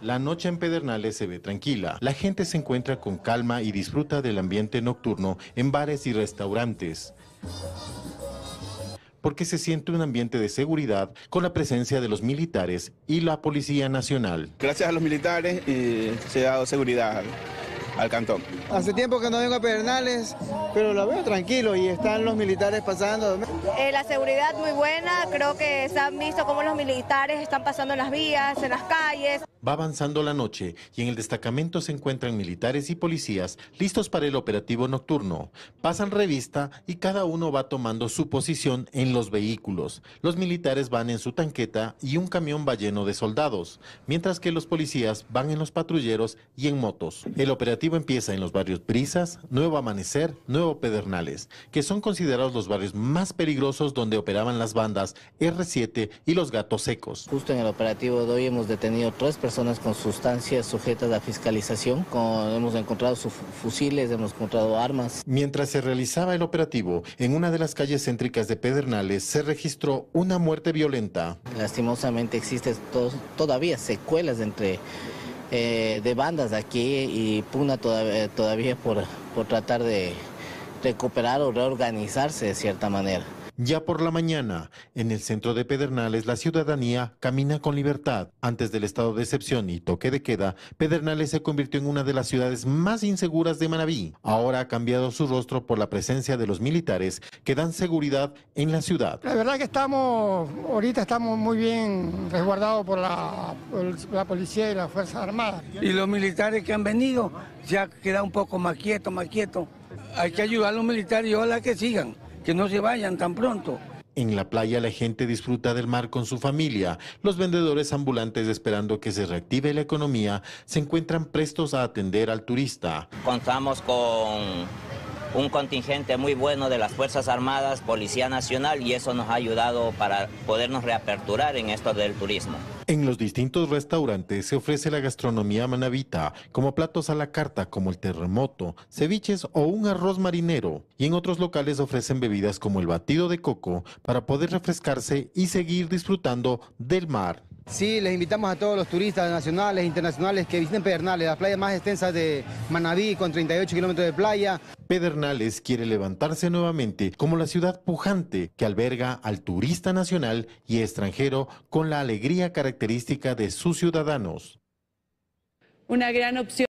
La noche en Pedernales se ve tranquila. La gente se encuentra con calma y disfruta del ambiente nocturno en bares y restaurantes. Porque se siente un ambiente de seguridad con la presencia de los militares y la Policía Nacional. Gracias a los militares se ha dado seguridad al cantón. Hace tiempo que no vengo a Pedernales, pero la veo tranquilo y están los militares pasando. Eh, la seguridad muy buena, creo que se han visto cómo los militares están pasando en las vías, en las calles. Va avanzando la noche y en el destacamento se encuentran militares y policías listos para el operativo nocturno. Pasan revista y cada uno va tomando su posición en los vehículos. Los militares van en su tanqueta y un camión va lleno de soldados, mientras que los policías van en los patrulleros y en motos. El operativo empieza en los barrios Brisas, Nuevo Amanecer, Nuevo Pedernales, que son considerados los barrios más peligrosos donde operaban las bandas R7 y los gatos secos. Justo en el operativo de hoy hemos detenido tres personas con sustancias sujetas a fiscalización. hemos encontrado fusiles, hemos encontrado armas. Mientras se realizaba el operativo, en una de las calles céntricas de Pedernales se registró una muerte violenta. Lastimosamente existen todavía secuelas entre eh, de bandas de aquí y Puna todavía, eh, todavía por, por tratar de recuperar o reorganizarse de cierta manera. Ya por la mañana, en el centro de Pedernales, la ciudadanía camina con libertad. Antes del estado de excepción y toque de queda, Pedernales se convirtió en una de las ciudades más inseguras de Manabí. Ahora ha cambiado su rostro por la presencia de los militares que dan seguridad en la ciudad. La verdad que estamos, ahorita estamos muy bien resguardados por la, policía y las Fuerzas Armadas. Y los militares que han venido ya queda un poco más quieto, más quieto. Hay que ayudar a los militares y ojalá que sigan que no se vayan tan pronto. En la playa la gente disfruta del mar con su familia. Los vendedores ambulantes esperando que se reactive la economía se encuentran prestos a atender al turista. Contamos con un contingente muy bueno de las Fuerzas Armadas, Policía Nacional y eso nos ha ayudado para podernos reaperturar en esto del turismo. En los distintos restaurantes se ofrece la gastronomía manavita, como platos a la carta como el terremoto, ceviches o un arroz marinero, y en otros locales ofrecen bebidas como el batido de coco para poder refrescarse y seguir disfrutando del mar. Sí, les invitamos a todos los turistas nacionales e internacionales que visiten Pedernales, la playa más extensa de Manabí, con 38 kilómetros de playa. Pedernales quiere levantarse nuevamente como la ciudad pujante que alberga al turista nacional y extranjero con la alegría característica de sus ciudadanos. Una gran opción.